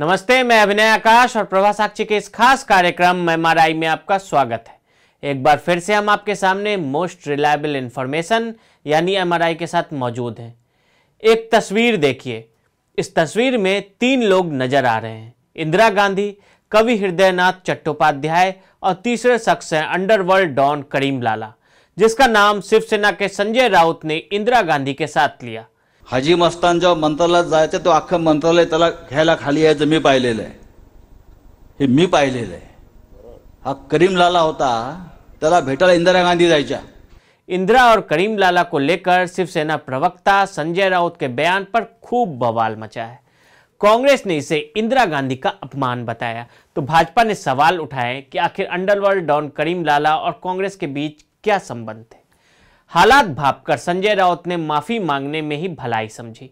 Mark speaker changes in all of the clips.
Speaker 1: नमस्ते मैं अभिनय आकाश और प्रभा साक्षी के इस खास कार्यक्रम मेमाराई में आपका स्वागत है एक बार फिर से हम आपके सामने मोस्ट रिलायबल इन्फॉर्मेशन यानी एमआरआई के साथ मौजूद हैं एक तस्वीर देखिए इस तस्वीर में तीन लोग नजर आ रहे हैं इंदिरा गांधी कवि हृदयनाथ चट्टोपाध्याय और तीसरे शख्स हैं अंडरवर्ल्ड डॉन करीम लाला जिसका नाम शिवसेना के संजय राउत ने इंदिरा गांधी के साथ लिया हाजी मस्तान जेव्हा मंत्रालयात जायचं तो अख्खं मंत्रालय त्याला घ्यायला खाली यायचं मी पाहिलेलं आहे हे मी पाहिलेलं आहे हा करीम लाला होता त्याला भेटायला इंदिरा गांधी जायच्या इंदिरा और करीम लाला को लेकर शिवसेना प्रवक्ता संजय राउत के बयान पर खूब बवाल मचा है कांग्रेस ने इसे इंदिरा गांधी का अपमान बताया तो भाजपा ने सवाल उठाए कि आखिर अंडरवर्ल्ड डॉन करीम लाला और कांग्रेस के बीच क्या संबंध थे हालात भापकर संजय राउत ने माफी मांगने में ही भलाई समझी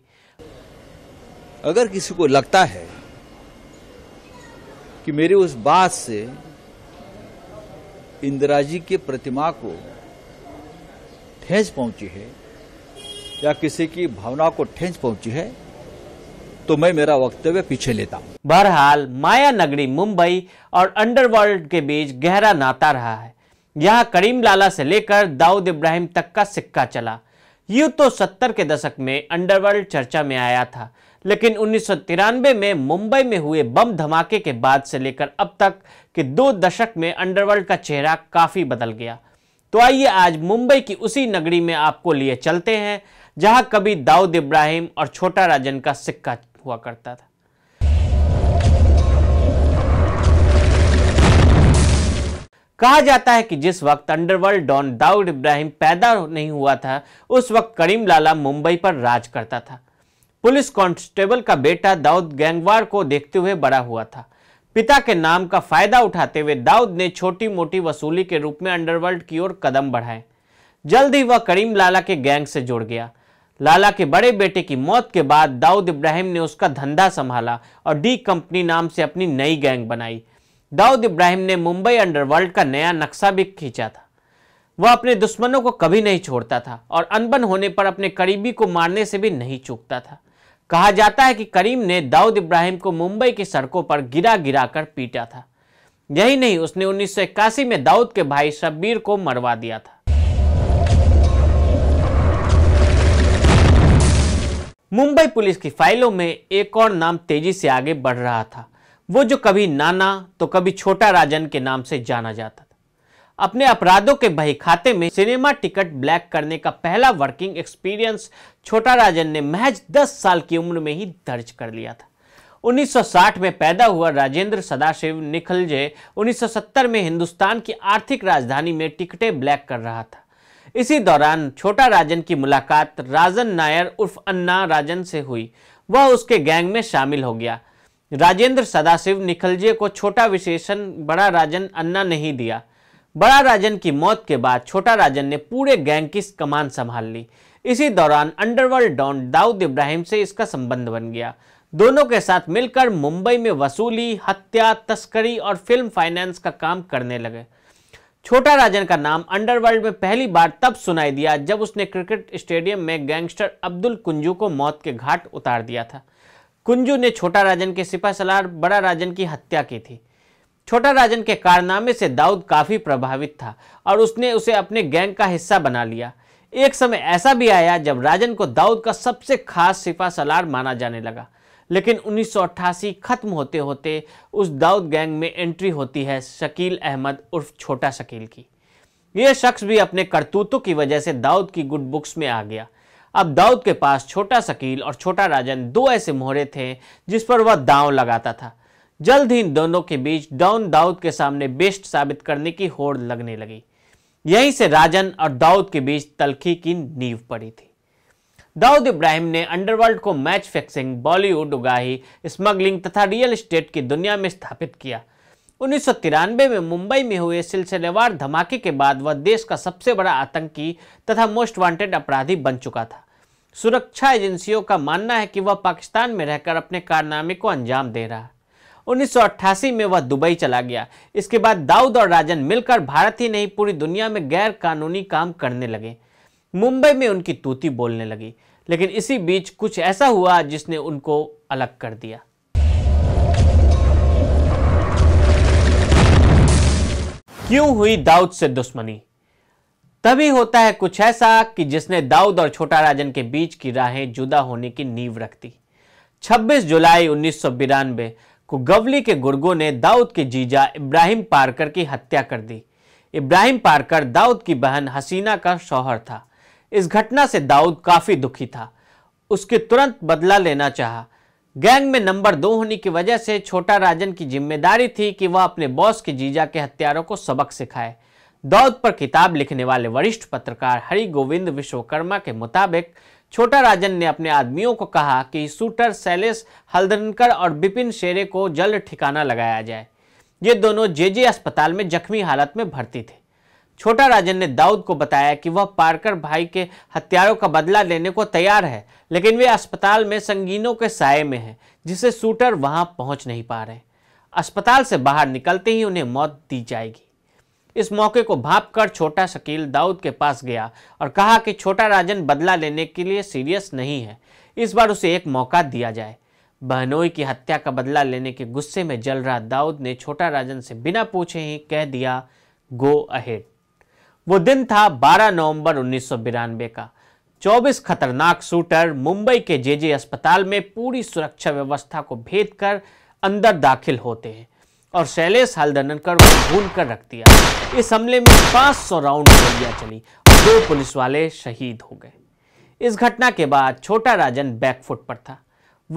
Speaker 1: अगर किसी को लगता है कि मेरी उस बात से इंदिरा जी की प्रतिमा को ठेस पहुंची है या किसी की भावना को ठेस पहुंची है तो मैं मेरा वक्तव्य पीछे लेता हूं बहरहाल माया नगरी मुंबई और अंडरवर्ल्ड के बीच गहरा नाता रहा है यहाँ करीम लाला से लेकर दाऊद इब्राहिम तक का सिक्का चला यूँ तो सत्तर के दशक में अंडरवर्ल्ड चर्चा में आया था लेकिन उन्नीस में मुंबई में हुए बम धमाके के बाद से लेकर अब तक के दो दशक में अंडरवर्ल्ड का चेहरा काफ़ी बदल गया तो आइए आज मुंबई की उसी नगरी में आपको लिए चलते हैं जहां कभी दाऊद इब्राहिम और छोटा राजन का सिक्का हुआ करता था कहा जाता है कि जिस वक्त अंडरवर्ल्ड डॉन दाऊद इब्राहिम पैदा नहीं हुआ था उस वक्त करीम लाला मुंबई पर राज करता था पुलिस कांस्टेबल का बेटा दाऊद गैंगवार को देखते हुए बड़ा हुआ था पिता के नाम का फायदा उठाते हुए दाऊद ने छोटी मोटी वसूली के रूप में अंडरवर्ल्ड की ओर कदम बढ़ाए जल्द ही वह करीम लाला के गैंग से जुड़ गया लाला के बड़े बेटे की मौत के बाद दाऊद इब्राहिम ने उसका धंधा संभाला और डी कंपनी नाम से अपनी नई गैंग बनाई दाऊद इब्राहिम ने मुंबई अंडरवर्ल्ड का नया नक्शा भी खींचा था वह अपने दुश्मनों को कभी नहीं छोड़ता था और अनबन होने पर अपने करीबी को मारने से भी नहीं चूकता था कहा जाता है कि करीम ने दाऊद इब्राहिम को मुंबई की सड़कों पर गिरा गिरा कर पीटा था यही नहीं उसने उन्नीस में दाऊद के भाई शब्बीर को मरवा दिया था मुंबई पुलिस की फाइलों में एक और नाम तेजी से आगे बढ़ रहा था वो जो कभी नाना तो कभी छोटा राजन के नाम से जाना जाता था अपने अपराधों के बही खाते में सिनेमा टिकट ब्लैक करने का पहला वर्किंग एक्सपीरियंस छोटा राजन ने महज 10 साल की उम्र में ही दर्ज कर लिया था 1960 में पैदा हुआ राजेंद्र सदाशिव निखलजे 1970 में हिंदुस्तान की आर्थिक राजधानी में टिकटें ब्लैक कर रहा था इसी दौरान छोटा राजन की मुलाकात राजन नायर उर्फ अन्ना राजन से हुई वह उसके गैंग में शामिल हो गया राजेंद्र सदाशिव निखलजे को छोटा विशेषण बड़ा राजन अन्ना नहीं दिया बड़ा राजन की मौत के बाद छोटा राजन ने पूरे गैंग की कमान संभाल ली इसी दौरान अंडरवर्ल्ड डॉन दाऊद इब्राहिम से इसका संबंध बन गया दोनों के साथ मिलकर मुंबई में वसूली हत्या तस्करी और फिल्म फाइनेंस का काम करने लगे छोटा राजन का नाम अंडरवर्ल्ड में पहली बार तब सुनाई दिया जब उसने क्रिकेट स्टेडियम में गैंगस्टर अब्दुल कुंजू को मौत के घाट उतार दिया था कुंजू ने छोटा राजन के सिपा सलार बड़ा राजन की हत्या की थी छोटा राजन के कारनामे से दाऊद काफ़ी प्रभावित था और उसने उसे अपने गैंग का हिस्सा बना लिया एक समय ऐसा भी आया जब राजन को दाऊद का सबसे खास सिपा सलार माना जाने लगा लेकिन 1988 खत्म होते होते उस दाऊद गैंग में एंट्री होती है शकील अहमद उर्फ छोटा शकील की यह शख्स भी अपने करतूतों की वजह से दाऊद की गुड बुक्स में आ गया अब दाऊद के पास छोटा शकील और छोटा राजन दो ऐसे मोहरे थे जिस पर वह दांव लगाता था जल्द ही इन दोनों के बीच डाउन दाऊद के सामने बेस्ट साबित करने की होड़ लगने लगी यहीं से राजन और दाऊद के बीच तलखी की नींव पड़ी थी दाऊद इब्राहिम ने अंडरवर्ल्ड को मैच फिक्सिंग बॉलीवुड उगाही स्मगलिंग तथा रियल एस्टेट की दुनिया में स्थापित किया उन्नीस में मुंबई में हुए सिलसिलेवार धमाके के बाद वह देश का सबसे बड़ा आतंकी तथा मोस्ट वांटेड अपराधी बन चुका था सुरक्षा एजेंसियों का मानना है कि वह पाकिस्तान में रहकर अपने कारनामे को अंजाम दे रहा उन्नीस में वह दुबई चला गया इसके बाद दाऊद और राजन मिलकर भारत ही नहीं पूरी दुनिया में गैर कानूनी काम करने लगे मुंबई में उनकी तूती बोलने लगी लेकिन इसी बीच कुछ ऐसा हुआ जिसने उनको अलग कर दिया क्यों हुई दाऊद से दुश्मनी तभी होता है कुछ ऐसा कि जिसने दाऊद और छोटा राजन के बीच की राहें जुदा होने की नींव रख दी 26 जुलाई उन्नीस को गवली के गुर्गों ने दाऊद के जीजा इब्राहिम पारकर की हत्या कर दी इब्राहिम पारकर दाऊद की बहन हसीना का शौहर था इस घटना से दाऊद काफ़ी दुखी था उसके तुरंत बदला लेना चाहा गैंग में नंबर दो होने की वजह से छोटा राजन की जिम्मेदारी थी कि वह अपने बॉस के जीजा के हत्यारों को सबक सिखाए दौद पर किताब लिखने वाले वरिष्ठ पत्रकार हरि गोविंद विश्वकर्मा के मुताबिक छोटा राजन ने अपने आदमियों को कहा कि शूटर शैलेश हल्दनकर और बिपिन शेरे को जल्द ठिकाना लगाया जाए ये दोनों जे अस्पताल में जख्मी हालत में भर्ती थे छोटा राजन ने दाऊद को बताया कि वह पारकर भाई के हत्यारों का बदला लेने को तैयार है लेकिन वे अस्पताल में संगीनों के साय में हैं जिसे शूटर वहां पहुंच नहीं पा रहे अस्पताल से बाहर निकलते ही उन्हें मौत दी जाएगी इस मौके को भाप कर छोटा शकील दाऊद के पास गया और कहा कि छोटा राजन बदला लेने के लिए सीरियस नहीं है इस बार उसे एक मौका दिया जाए बहनोई की हत्या का बदला लेने के गुस्से में जल रहा दाऊद ने छोटा राजन से बिना पूछे ही कह दिया गो अहेड वो दिन था 12 नवंबर उन्नीस का 24 खतरनाक शूटर मुंबई के जेजे अस्पताल में पूरी सुरक्षा व्यवस्था को भेद कर अंदर दाखिल होते हैं और शैलेश हल्दनकर को भून कर रख दिया इस हमले में 500 राउंड गोलियां चली और दो पुलिस वाले शहीद हो गए इस घटना के बाद छोटा राजन बैकफुट पर था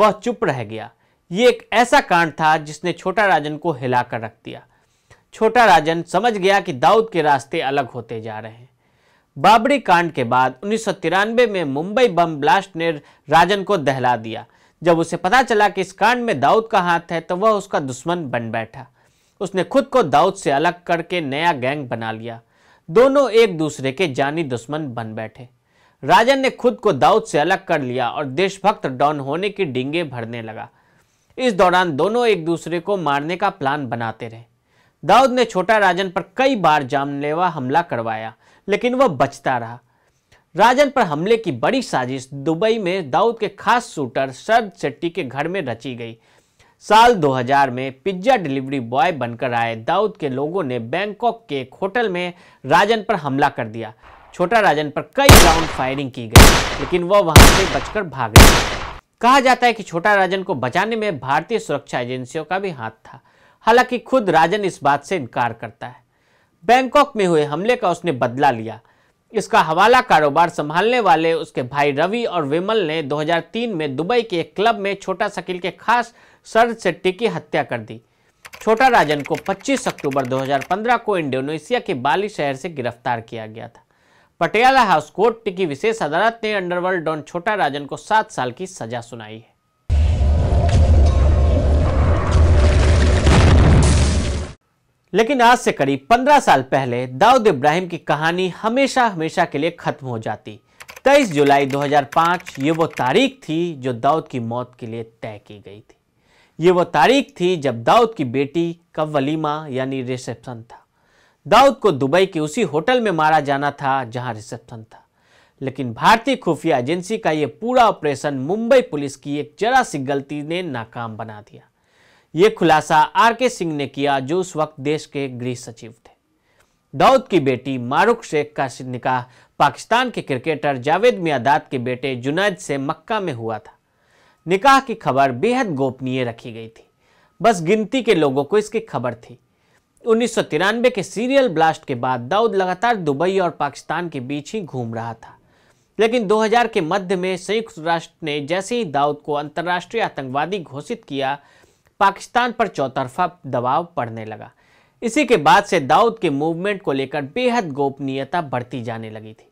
Speaker 1: वह चुप रह गया ये एक ऐसा कांड था जिसने छोटा राजन को हिलाकर रख दिया छोटा राजन समझ गया कि दाऊद के रास्ते अलग होते जा रहे हैं बाबरी कांड के बाद उन्नीस में मुंबई बम ब्लास्ट ने राजन को दहला दिया जब उसे पता चला कि इस कांड में दाऊद का हाथ है तो वह उसका दुश्मन बन बैठा उसने खुद को दाऊद से अलग करके नया गैंग बना लिया दोनों एक दूसरे के जानी दुश्मन बन बैठे राजन ने खुद को दाऊद से अलग कर लिया और देशभक्त डॉन होने की डींगे भरने लगा इस दौरान दोनों एक दूसरे को मारने का प्लान बनाते रहे दाऊद ने छोटा राजन पर कई बार जानलेवा हमला करवाया लेकिन वह बचता रहा राजन पर हमले की बड़ी साजिश दुबई में दाऊद के खास शूटर शरद शेट्टी के घर में रची गई साल 2000 में पिज्जा डिलीवरी बॉय बनकर आए दाऊद के लोगों ने बैंकॉक के एक होटल में राजन पर हमला कर दिया छोटा राजन पर कई राउंड फायरिंग की गई लेकिन वह वहां से बचकर भाग गया कहा जाता है कि छोटा राजन को बचाने में भारतीय सुरक्षा एजेंसियों का भी हाथ था हालांकि खुद राजन इस बात से इनकार करता है बैंकॉक में हुए हमले का उसने बदला लिया इसका हवाला कारोबार संभालने वाले उसके भाई रवि और विमल ने 2003 में दुबई के एक क्लब में छोटा शकील के खास सर सेट्टी की हत्या कर दी छोटा राजन को 25 अक्टूबर 2015 को इंडोनेशिया के बाली शहर से गिरफ्तार किया गया था पटियाला हाउस कोर्ट की विशेष अदालत ने अंडरवर्ल्ड डॉन छोटा राजन को सात साल की सजा सुनाई है लेकिन आज से करीब 15 साल पहले दाऊद इब्राहिम की कहानी हमेशा हमेशा के लिए खत्म हो जाती 23 जुलाई 2005 ये वो तारीख थी जो दाऊद की मौत के लिए तय की गई थी ये वो तारीख थी जब दाऊद की बेटी का वलीमा यानी रिसेप्शन था दाऊद को दुबई के उसी होटल में मारा जाना था जहां रिसेप्शन था लेकिन भारतीय खुफिया एजेंसी का ये पूरा ऑपरेशन मुंबई पुलिस की एक जरा सी गलती ने नाकाम बना दिया ये खुलासा आर के सिंह ने किया जो उस वक्त देश के गृह सचिव थे दाऊद की बेटी मारूख शेख का निकाह पाकिस्तान के क्रिकेटर जावेद मियादाद के बेटे जुनैद से मक्का में हुआ था निकाह की खबर बेहद गोपनीय रखी गई थी बस गिनती के लोगों को इसकी खबर थी उन्नीस के सीरियल ब्लास्ट के बाद दाऊद लगातार दुबई और पाकिस्तान के बीच ही घूम रहा था लेकिन 2000 के मध्य में संयुक्त राष्ट्र ने जैसे ही दाऊद को अंतर्राष्ट्रीय आतंकवादी घोषित किया पाकिस्तान पर चौतरफा दबाव पड़ने लगा इसी के बाद से दाऊद के मूवमेंट को लेकर बेहद गोपनीयता बढ़ती जाने लगी थी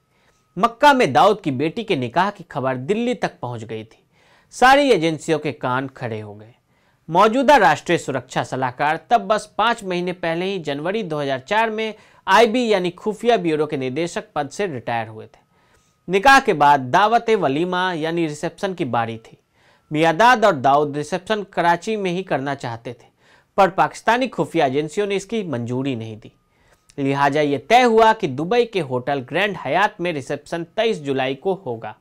Speaker 1: मक्का में दाऊद की बेटी के निकाह की खबर दिल्ली तक पहुंच गई थी सारी एजेंसियों के कान खड़े हो गए मौजूदा राष्ट्रीय सुरक्षा सलाहकार तब बस पाँच महीने पहले ही जनवरी 2004 में आईबी यानी खुफिया ब्यूरो के निदेशक पद से रिटायर हुए थे निकाह के बाद दावत वलीमा यानी रिसेप्शन की बारी थी मियादाद और दाऊद रिसेप्शन कराची में ही करना चाहते थे पर पाकिस्तानी खुफिया एजेंसियों ने इसकी मंजूरी नहीं दी लिहाजा ये तय हुआ कि दुबई के होटल ग्रैंड हयात में रिसेप्शन 23 जुलाई को होगा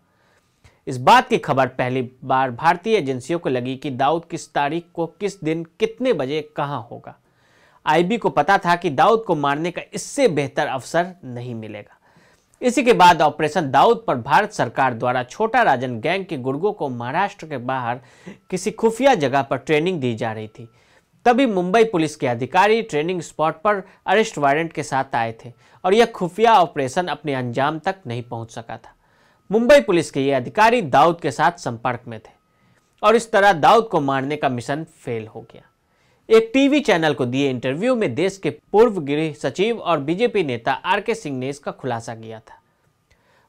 Speaker 1: इस बात की खबर पहली बार भारतीय एजेंसियों को लगी कि दाऊद किस तारीख को किस दिन कितने बजे कहाँ होगा आईबी को पता था कि दाऊद को मारने का इससे बेहतर अवसर नहीं मिलेगा इसी के बाद ऑपरेशन दाऊद पर भारत सरकार द्वारा छोटा राजन गैंग के गुर्गों को महाराष्ट्र के बाहर किसी खुफिया जगह पर ट्रेनिंग दी जा रही थी तभी मुंबई पुलिस के अधिकारी ट्रेनिंग स्पॉट पर अरेस्ट वारंट के साथ आए थे और यह खुफिया ऑपरेशन अपने अंजाम तक नहीं पहुंच सका था मुंबई पुलिस के ये अधिकारी दाऊद के साथ संपर्क में थे और इस तरह दाऊद को मारने का मिशन फेल हो गया एक टीवी चैनल को दिए इंटरव्यू में देश के पूर्व गृह सचिव और बीजेपी नेता आर के सिंह ने इसका खुलासा किया था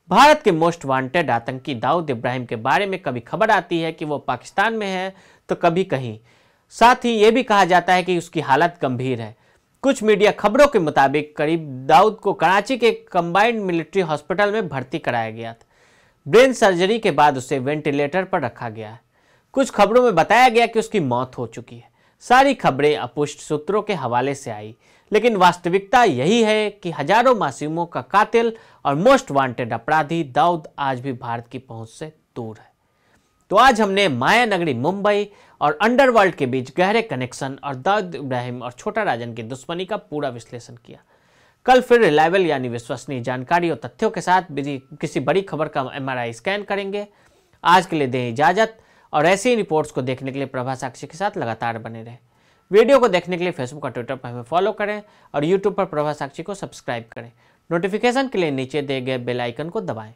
Speaker 1: भारत के मोस्ट वांटेड आतंकी दाऊद इब्राहिम के बारे में कभी खबर आती है कि वो पाकिस्तान में है तो कभी कहीं साथ ही ये भी कहा जाता है कि उसकी हालत गंभीर है कुछ मीडिया खबरों के मुताबिक करीब दाऊद को कराची के कंबाइंड मिलिट्री हॉस्पिटल में भर्ती कराया गया था ब्रेन सर्जरी के बाद उसे वेंटिलेटर पर रखा गया है कुछ खबरों में बताया गया कि उसकी मौत हो चुकी है सारी खबरें अपुष्ट सूत्रों के हवाले से आई लेकिन वास्तविकता यही है कि हजारों मासूमों का कातिल और मोस्ट वांटेड अपराधी दाऊद आज भी भारत की पहुंच से दूर है तो आज हमने माया नगरी मुंबई और अंडरवर्ल्ड के बीच गहरे कनेक्शन और दाऊद इब्राहिम और छोटा राजन की दुश्मनी का पूरा विश्लेषण किया कल फिर रिलायबल यानी विश्वसनीय जानकारी और तथ्यों के साथ किसी बड़ी खबर का एमआरआई स्कैन करेंगे आज के लिए दें इजाज़त और ऐसी ही रिपोर्ट्स को देखने के लिए प्रभा साक्षी के साथ लगातार बने रहें वीडियो को देखने के लिए फेसबुक और ट्विटर पर हमें फॉलो करें और यूट्यूब पर प्रभा साक्षी को सब्सक्राइब करें नोटिफिकेशन के लिए नीचे दिए गए बेलाइकन को दबाएँ